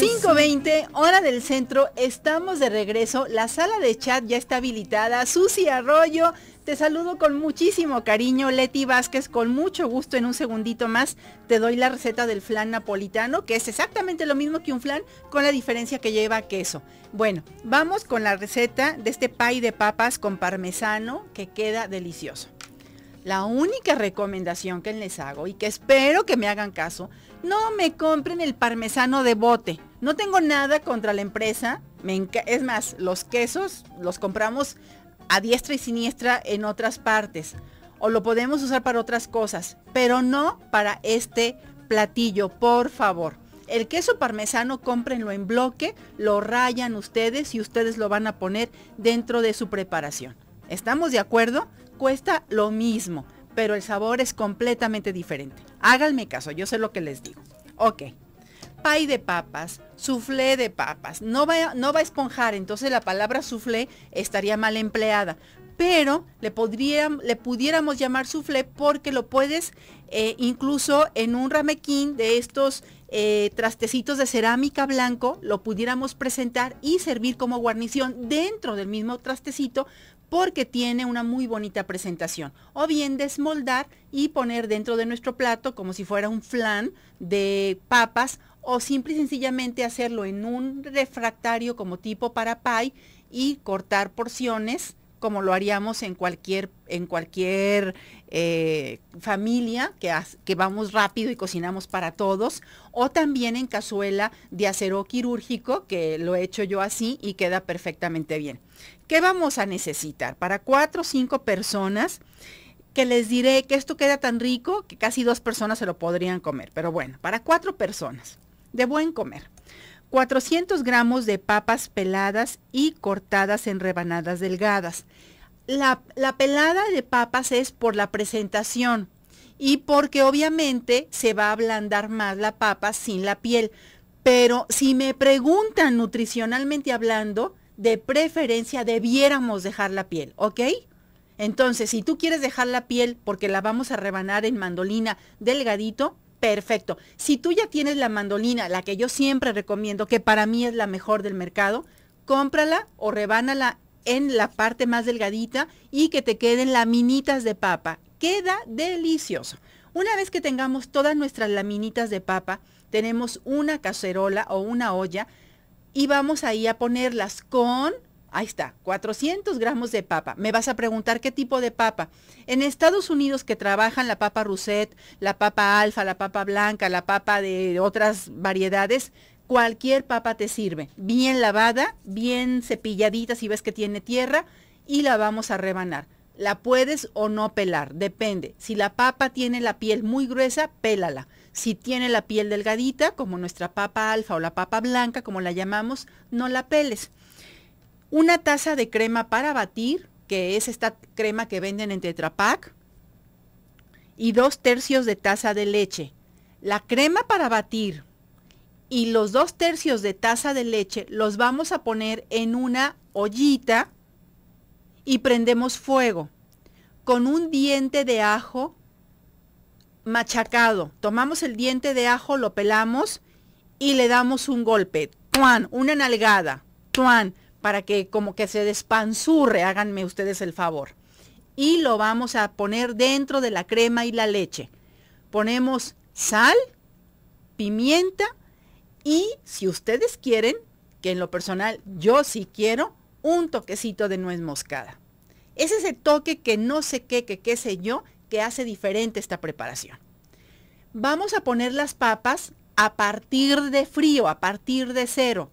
5.20, hora del centro, estamos de regreso, la sala de chat ya está habilitada, Susi Arroyo, te saludo con muchísimo cariño, Leti Vázquez, con mucho gusto en un segundito más te doy la receta del flan napolitano, que es exactamente lo mismo que un flan, con la diferencia que lleva queso. Bueno, vamos con la receta de este pie de papas con parmesano, que queda delicioso. La única recomendación que les hago y que espero que me hagan caso, no me compren el parmesano de bote. No tengo nada contra la empresa. Me es más, los quesos los compramos a diestra y siniestra en otras partes. O lo podemos usar para otras cosas, pero no para este platillo, por favor. El queso parmesano cómprenlo en bloque, lo rayan ustedes y ustedes lo van a poner dentro de su preparación. ¿Estamos de acuerdo? cuesta lo mismo, pero el sabor es completamente diferente. Háganme caso, yo sé lo que les digo. Ok, pay de papas, soufflé de papas. No va, no va a esponjar, entonces la palabra soufflé estaría mal empleada. Pero le, le pudiéramos llamar soufflé porque lo puedes eh, incluso en un ramequín de estos eh, trastecitos de cerámica blanco, lo pudiéramos presentar y servir como guarnición dentro del mismo trastecito porque tiene una muy bonita presentación. O bien desmoldar y poner dentro de nuestro plato como si fuera un flan de papas o simple y sencillamente hacerlo en un refractario como tipo para pie y cortar porciones como lo haríamos en cualquier, en cualquier eh, familia, que, que vamos rápido y cocinamos para todos, o también en cazuela de acero quirúrgico, que lo he hecho yo así y queda perfectamente bien. ¿Qué vamos a necesitar? Para cuatro o cinco personas, que les diré que esto queda tan rico que casi dos personas se lo podrían comer. Pero bueno, para cuatro personas, de buen comer. 400 gramos de papas peladas y cortadas en rebanadas delgadas. La, pelada de papas es por la presentación y porque obviamente se va a ablandar más la papa sin la piel. Pero si me preguntan nutricionalmente hablando, de preferencia debiéramos dejar la piel, ¿ok? Entonces, si tú quieres dejar la piel porque la vamos a rebanar en mandolina delgadito, Perfecto. Si tú ya tienes la mandolina, la que yo siempre recomiendo, que para mí es la mejor del mercado, cómprala o rebánala en la parte más delgadita y que te queden laminitas de papa. Queda delicioso. Una vez que tengamos todas nuestras laminitas de papa, tenemos una cacerola o una olla y vamos ahí a ponerlas con Ahí está, 400 gramos de papa. Me vas a preguntar qué tipo de papa. En Estados Unidos que trabajan la papa russet, la papa alfa, la papa blanca, la papa de otras variedades, cualquier papa te sirve. Bien lavada, bien cepilladita si ves que tiene tierra y la vamos a rebanar. La puedes o no pelar, depende. Si la papa tiene la piel muy gruesa, pélala. Si tiene la piel delgadita, como nuestra papa alfa o la papa blanca, como la llamamos, no la peles una taza de crema para batir, que es esta crema que venden en Tetra y dos tercios de taza de leche. La crema para batir y los dos tercios de taza de leche los vamos a poner en una ollita y prendemos fuego con un diente de ajo machacado. Tomamos el diente de ajo, lo pelamos y le damos un golpe. ¡Tuan! Una nalgada. ¡Tuan! para que como que se despanzurre, háganme ustedes el favor. Y lo vamos a poner dentro de la crema y la leche. Ponemos sal, pimienta y si ustedes quieren, que en lo personal yo sí quiero, un toquecito de nuez moscada. Ese Es el toque que no sé qué, que qué sé yo, que hace diferente esta preparación. Vamos a poner las papas a partir de frío, a partir de cero.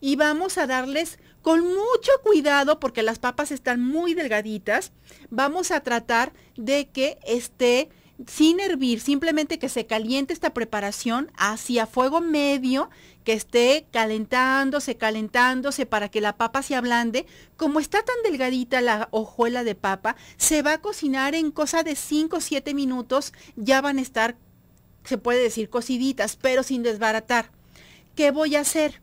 Y vamos a darles con mucho cuidado, porque las papas están muy delgaditas, vamos a tratar de que esté sin hervir, simplemente que se caliente esta preparación hacia fuego medio, que esté calentándose, calentándose para que la papa se ablande. Como está tan delgadita la hojuela de papa, se va a cocinar en cosa de 5 o 7 minutos, ya van a estar, se puede decir, cociditas, pero sin desbaratar. ¿Qué voy a hacer?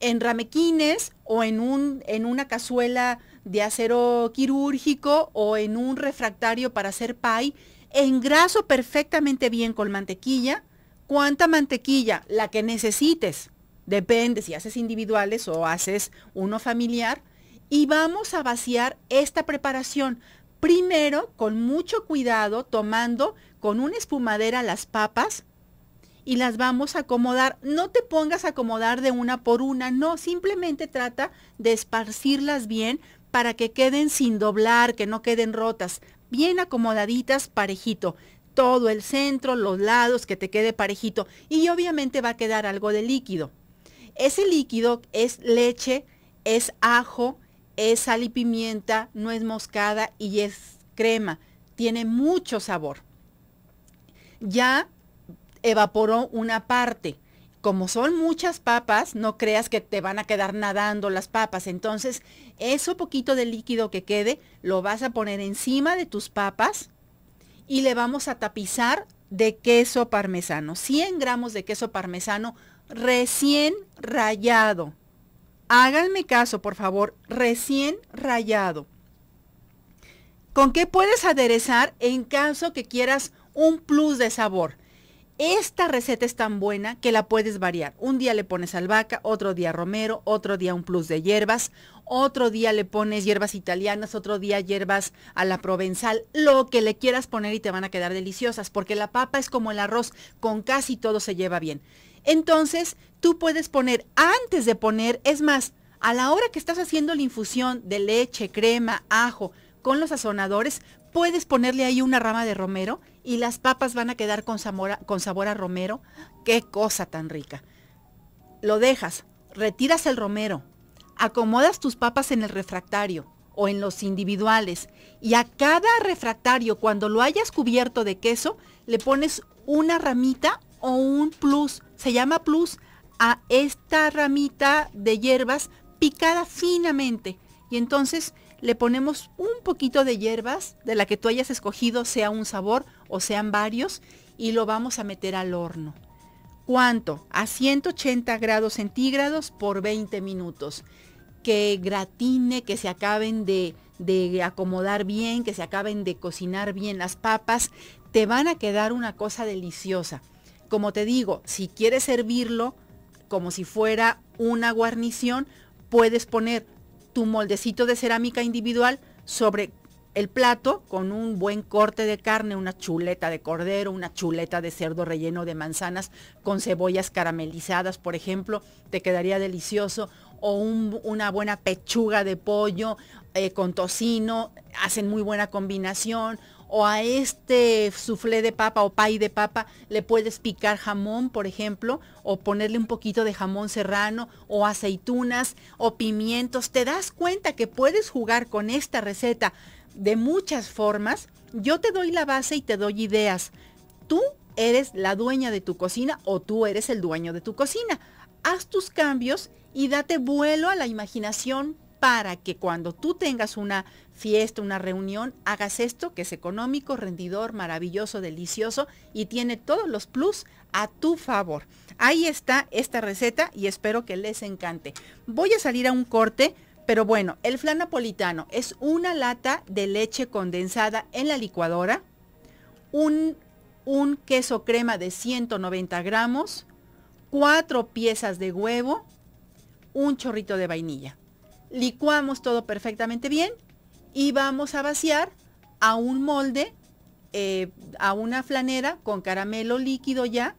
En ramequines o en, un, en una cazuela de acero quirúrgico o en un refractario para hacer pie, engraso perfectamente bien con mantequilla. ¿Cuánta mantequilla? La que necesites. Depende si haces individuales o haces uno familiar. Y vamos a vaciar esta preparación. Primero, con mucho cuidado, tomando con una espumadera las papas y las vamos a acomodar. No te pongas a acomodar de una por una, no, simplemente trata de esparcirlas bien para que queden sin doblar, que no queden rotas, bien acomodaditas parejito todo el centro, los lados, que te quede parejito. Y obviamente va a quedar algo de líquido. Ese líquido es leche, es ajo, es sal y pimienta, no es moscada y es crema. Tiene mucho sabor. Ya evaporó una parte. Como son muchas papas, no creas que te van a quedar nadando las papas. Entonces, eso poquito de líquido que quede, lo vas a poner encima de tus papas y le vamos a tapizar de queso parmesano. 100 gramos de queso parmesano recién rallado. Háganme caso, por favor, recién rallado. ¿Con qué puedes aderezar en caso que quieras un plus de sabor? Esta receta es tan buena que la puedes variar. Un día le pones albahaca, otro día romero, otro día un plus de hierbas, otro día le pones hierbas italianas, otro día hierbas a la provenzal, lo que le quieras poner y te van a quedar deliciosas, porque la papa es como el arroz, con casi todo se lleva bien. Entonces, tú puedes poner, antes de poner, es más, a la hora que estás haciendo la infusión de leche, crema, ajo, con los sazonadores, puedes ponerle ahí una rama de romero y las papas van a quedar con, con sabor a romero. Qué cosa tan rica. Lo dejas, retiras el romero, acomodas tus papas en el refractario o en los individuales y a cada refractario cuando lo hayas cubierto de queso le pones una ramita o un plus, se llama plus, a esta ramita de hierbas picada finamente y entonces le ponemos un poquito de hierbas, de la que tú hayas escogido, sea un sabor o sean varios, y lo vamos a meter al horno. ¿Cuánto? A 180 grados centígrados por 20 minutos. Que gratine, que se acaben de, de acomodar bien, que se acaben de cocinar bien las papas. Te van a quedar una cosa deliciosa. Como te digo, si quieres servirlo como si fuera una guarnición, puedes poner tu moldecito de cerámica individual sobre el plato con un buen corte de carne, una chuleta de cordero, una chuleta de cerdo relleno de manzanas con cebollas caramelizadas, por ejemplo, te quedaría delicioso, o una buena pechuga de pollo eh, con tocino, hacen muy buena combinación, o a este soufflé de papa o pay de papa le puedes picar jamón, por ejemplo, o ponerle un poquito de jamón serrano o aceitunas o pimientos. Te das cuenta que puedes jugar con esta receta de muchas formas. Yo te doy la base y te doy ideas. Tú eres la dueña de tu cocina o tú eres el dueño de tu cocina. Haz tus cambios y date vuelo a la imaginación para que cuando tú tengas una fiesta, una reunión, hagas esto que es económico, rendidor, maravilloso, delicioso y tiene todos los plus a tu favor. Ahí está esta receta y espero que les encante. Voy a salir a un corte, pero bueno, el flan napolitano es una lata de leche condensada en la licuadora, un, un queso crema de 190 gramos, cuatro piezas de huevo, un chorrito de vainilla licuamos todo perfectamente bien y vamos a vaciar a un molde, eh, a una flanera con caramelo líquido ya,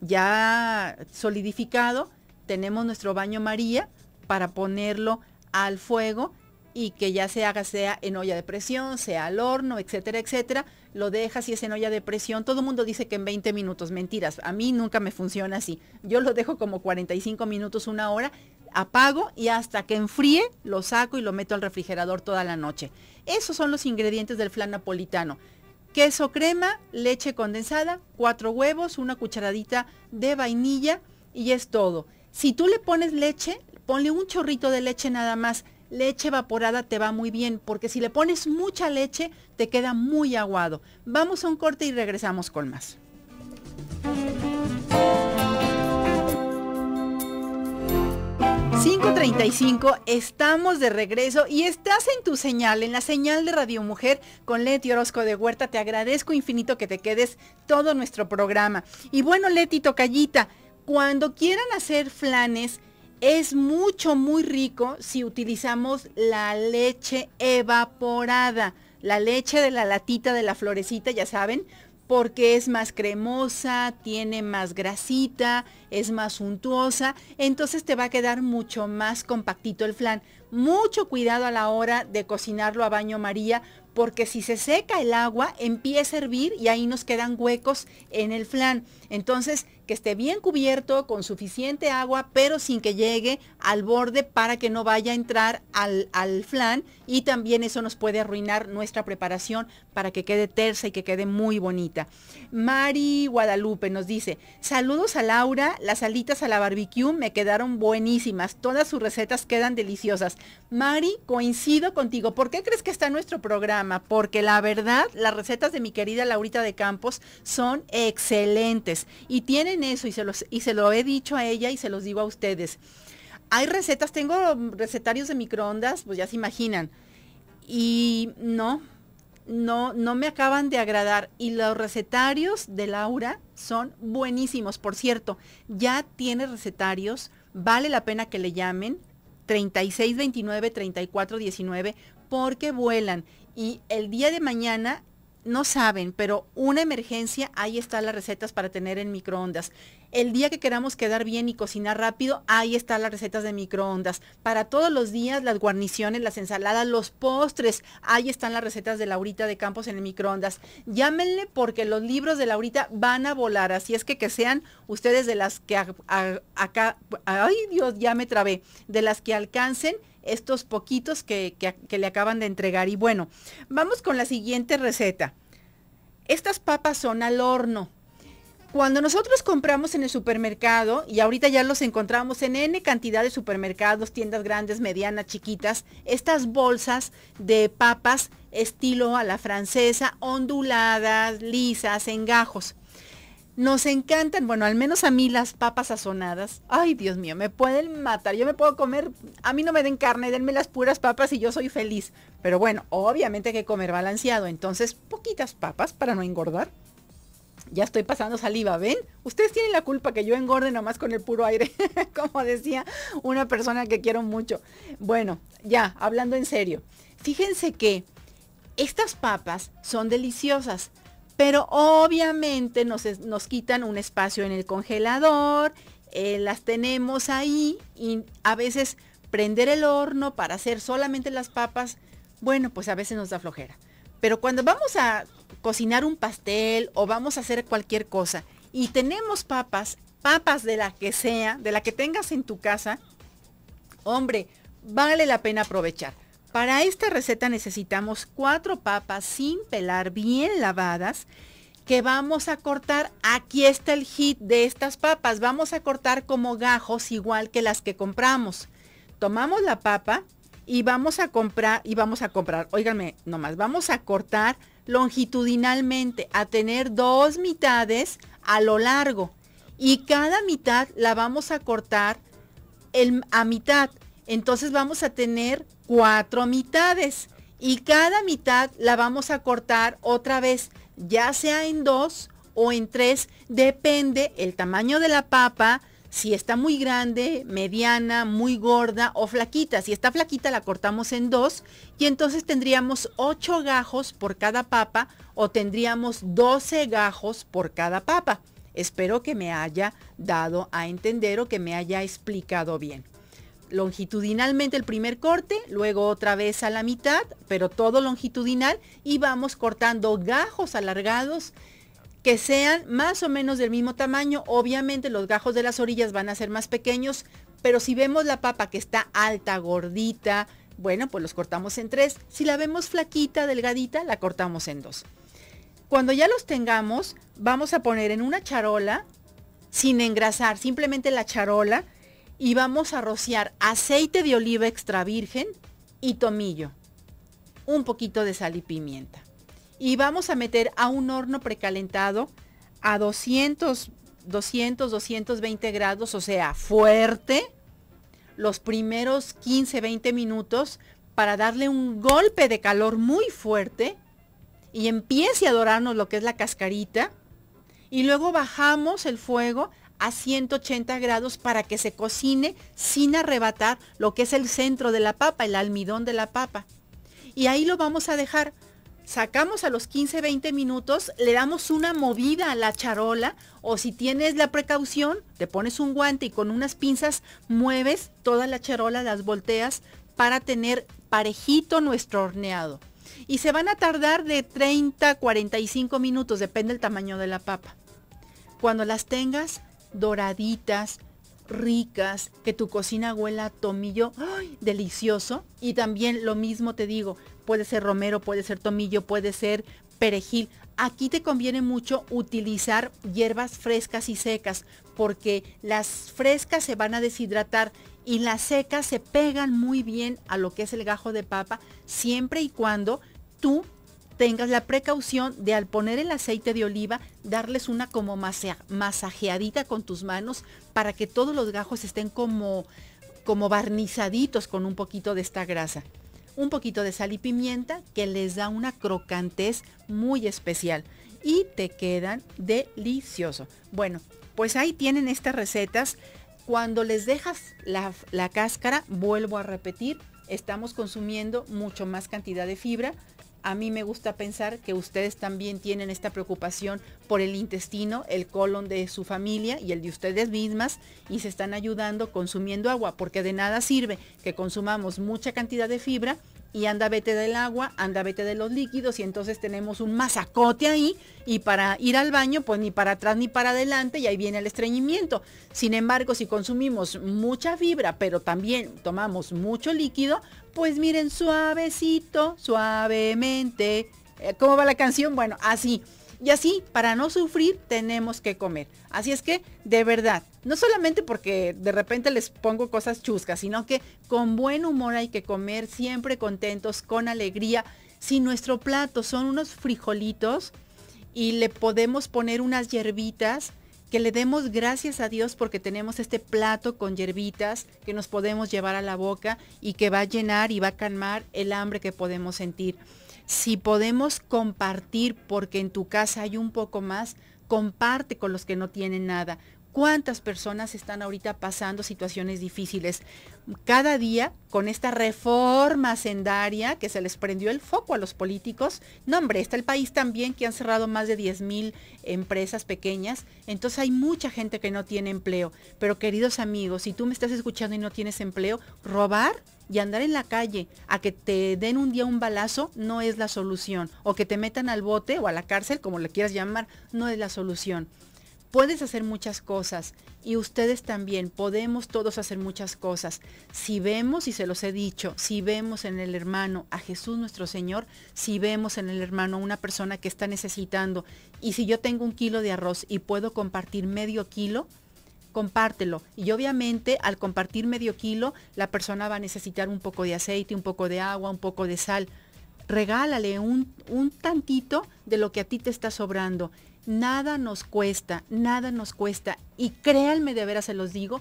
ya solidificado. Tenemos nuestro baño María para ponerlo al fuego y que ya se haga, sea en olla de presión, sea al horno, etcétera, etcétera. Lo dejas y es en olla de presión. Todo el mundo dice que en 20 minutos, mentiras. A mí nunca me funciona así. Yo lo dejo como 45 minutos, una hora, apago y hasta que enfríe lo saco y lo meto al refrigerador toda la noche. Esos son los ingredientes del flan napolitano. Queso crema, leche condensada, cuatro huevos, una cucharadita de vainilla y es todo. Si tú le pones leche, ponle un chorrito de leche nada más. Leche evaporada te va muy bien porque si le pones mucha leche te queda muy aguado. Vamos a un corte y regresamos con más. 5.35, estamos de regreso y estás en tu señal, en la señal de Radio Mujer con Leti Orozco de Huerta. Te agradezco infinito que te quedes todo nuestro programa. Y bueno, Leti Tocallita, cuando quieran hacer flanes, es mucho, muy rico si utilizamos la leche evaporada, la leche de la latita de la florecita, ya saben, porque es más cremosa, tiene más grasita, es más untuosa, entonces te va a quedar mucho más compactito el flan. Mucho cuidado a la hora de cocinarlo a baño María, porque si se seca el agua, empieza a hervir y ahí nos quedan huecos en el flan. Entonces, que esté bien cubierto con suficiente agua, pero sin que llegue al borde para que no vaya a entrar al, flan y también eso nos puede arruinar nuestra preparación para que quede tersa y que quede muy bonita. Mari Guadalupe nos dice, saludos a Laura, las alitas a la barbecue me quedaron buenísimas, todas sus recetas quedan deliciosas. Mari, coincido contigo, ¿por qué crees que está nuestro programa? Porque la verdad, las recetas de mi querida Laurita de Campos son excelentes y tienen eso y se, los, y se lo he dicho a ella y se los digo a ustedes. Hay recetas, tengo recetarios de microondas, pues ya se imaginan. Y no, no, no me acaban de agradar. Y los recetarios de Laura son buenísimos. Por cierto, ya tiene recetarios, vale la pena que le llamen 3629-3419 porque vuelan. Y el día de mañana no saben, pero una emergencia, ahí están las recetas para tener en microondas. El día que queramos quedar bien y cocinar rápido, ahí están las recetas de microondas. Para todos los días, las guarniciones, las ensaladas, los postres, ahí están las recetas de Laurita de Campos en el microondas. Llámenle porque los libros de Laurita van a volar, así es que que sean ustedes de las que acá, ay Dios, ya me trabé, de las que alcancen estos poquitos que le acaban de entregar. Y bueno, vamos con la siguiente receta. Estas papas son al horno cuando nosotros compramos en el supermercado, y ahorita ya los encontramos en N cantidad de supermercados, tiendas grandes, medianas, chiquitas, estas bolsas de papas estilo a la francesa, onduladas, lisas, engajos. Nos encantan, bueno, al menos a mí las papas sazonadas. Ay, Dios mío, me pueden matar. Yo me puedo comer, a mí no me den carne, denme las puras papas y yo soy feliz. Pero bueno, obviamente hay que comer balanceado, entonces poquitas papas para no engordar ya estoy pasando saliva, ¿ven? Ustedes tienen la culpa que yo engorde nomás con el puro aire, como decía una persona que quiero mucho. Bueno, ya, hablando en serio, fíjense que estas papas son deliciosas, pero obviamente nos, nos quitan un espacio en el congelador, eh, las tenemos ahí y a veces prender el horno para hacer solamente las papas, bueno, pues a veces nos da flojera. Pero cuando vamos a cocinar un pastel o vamos a hacer cualquier cosa y tenemos papas, papas de la que sea, de la que tengas en tu casa, hombre, vale la pena aprovechar. Para esta receta necesitamos cuatro papas sin pelar, bien lavadas, que vamos a cortar, aquí está el hit de estas papas, vamos a cortar como gajos igual que las que compramos. Tomamos la papa, y vamos a comprar, y vamos a comprar, óiganme nomás, vamos a cortar longitudinalmente, a tener dos mitades a lo largo. Y cada mitad la vamos a cortar el, a mitad. Entonces vamos a tener cuatro mitades. Y cada mitad la vamos a cortar otra vez, ya sea en dos o en tres, depende el tamaño de la papa, si está muy grande, mediana, muy gorda o flaquita. Si está flaquita la cortamos en dos y entonces tendríamos 8 gajos por cada papa o tendríamos 12 gajos por cada papa. Espero que me haya dado a entender o que me haya explicado bien. Longitudinalmente el primer corte, luego otra vez a la mitad, pero todo longitudinal y vamos cortando gajos alargados que sean más o menos del mismo tamaño. Obviamente los gajos de las orillas van a ser más pequeños, pero si vemos la papa que está alta, gordita, bueno, pues los cortamos en tres. Si la vemos flaquita, delgadita, la cortamos en dos. Cuando ya los tengamos, vamos a poner en una charola, sin engrasar, simplemente la charola, y vamos a rociar aceite de oliva extra virgen y tomillo, un poquito de sal y pimienta y vamos a meter a un horno precalentado a 200, 200, 220 grados, o sea, fuerte, los primeros 15, 20 minutos para darle un golpe de calor muy fuerte y empiece a dorarnos lo que es la cascarita. Y luego bajamos el fuego a 180 grados para que se cocine sin arrebatar lo que es el centro de la papa, el almidón de la papa. Y ahí lo vamos a dejar sacamos a los 15, 20 minutos, le damos una movida a la charola o si tienes la precaución, te pones un guante y con unas pinzas mueves toda la charola, las volteas para tener parejito nuestro horneado. Y se van a tardar de 30 45 minutos, depende del tamaño de la papa. Cuando las tengas doraditas, ricas, que tu cocina huela tomillo, delicioso! Y también lo mismo te digo, puede ser romero, puede ser tomillo, puede ser perejil. Aquí te conviene mucho utilizar hierbas frescas y secas, porque las frescas se van a deshidratar y las secas se pegan muy bien a lo que es el gajo de papa, siempre y cuando tú tengas la precaución de al poner el aceite de oliva, darles una como masajeadita con tus manos para que todos los gajos estén como, como barnizaditos con un poquito de esta grasa. Un poquito de sal y pimienta que les da una crocantez muy especial y te quedan delicioso. Bueno, pues ahí tienen estas recetas. Cuando les dejas la, la cáscara, vuelvo a repetir, estamos consumiendo mucho más cantidad de fibra a mí me gusta pensar que ustedes también tienen esta preocupación por el intestino, el colon de su familia y el de ustedes mismas y se están ayudando consumiendo agua, porque de nada sirve que consumamos mucha cantidad de fibra y anda vete del agua, anda vete de los líquidos y entonces tenemos un masacote ahí y para ir al baño pues ni para atrás ni para adelante y ahí viene el estreñimiento. Sin embargo, si consumimos mucha fibra pero también tomamos mucho líquido, pues miren suavecito, suavemente. Eh, ¿Cómo va la canción? Bueno, así. Y así, para no sufrir, tenemos que comer. Así es que, de verdad, no solamente porque de repente les pongo cosas chuscas, sino que con buen humor hay que comer, siempre contentos, con alegría. Si nuestro plato son unos frijolitos y le podemos poner unas hierbitas, que le demos gracias a Dios porque tenemos este plato con hierbitas que nos podemos llevar a la boca y que va a llenar y va a calmar el hambre que podemos sentir. Si podemos compartir porque en tu casa hay un poco más, comparte con los que no tienen nada cuántas personas están ahorita pasando situaciones difíciles. Cada día, con esta reforma sendaria que se les prendió el foco a los políticos, no hombre, está el país también que han cerrado más de 10 mil empresas pequeñas, entonces hay mucha gente que no tiene empleo. Pero queridos amigos, si tú me estás escuchando y no tienes empleo, robar y andar en la calle a que te den un día un balazo no es la solución. O que te metan al bote o a la cárcel, como le quieras llamar, no es la solución puedes hacer muchas cosas y ustedes también, podemos todos hacer muchas cosas. Si vemos, y se los he dicho, si vemos en el hermano a Jesús nuestro Señor, si vemos en el hermano a una persona que está necesitando, y si yo tengo un kilo de arroz y puedo compartir medio kilo, compártelo. Y obviamente al compartir medio kilo, la persona va a necesitar un poco de aceite, un poco de agua, un poco de sal regálale un, un, tantito de lo que a ti te está sobrando Nada nos cuesta, nada nos cuesta. Y créanme, de veras se los digo,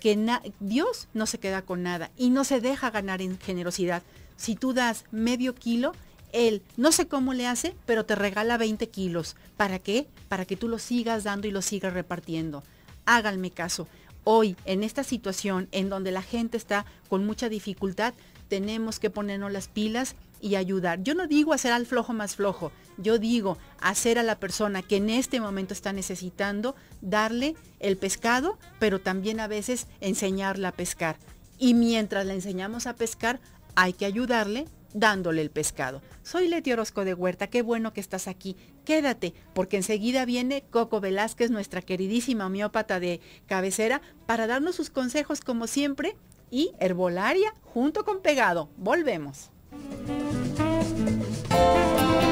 que Dios no se queda con nada y no se deja ganar en generosidad. Si tú das medio kilo, Él no sé cómo le hace, pero te regala 20 kilos. ¿Para qué? Para que tú lo sigas dando y lo sigas repartiendo. Háganme caso. Hoy, en esta situación en donde la gente está con mucha dificultad, tenemos que ponernos las pilas y ayudar. Yo no digo hacer al flojo más flojo, yo digo hacer a la persona que en este momento está necesitando, darle el pescado, pero también a veces enseñarla a pescar. Y mientras la enseñamos a pescar, hay que ayudarle dándole el pescado. Soy Leti Orozco de Huerta, qué bueno que estás aquí. Quédate, porque enseguida viene Coco Velázquez, nuestra queridísima homeópata de cabecera, para darnos sus consejos como siempre y herbolaria junto con pegado. Volvemos. Música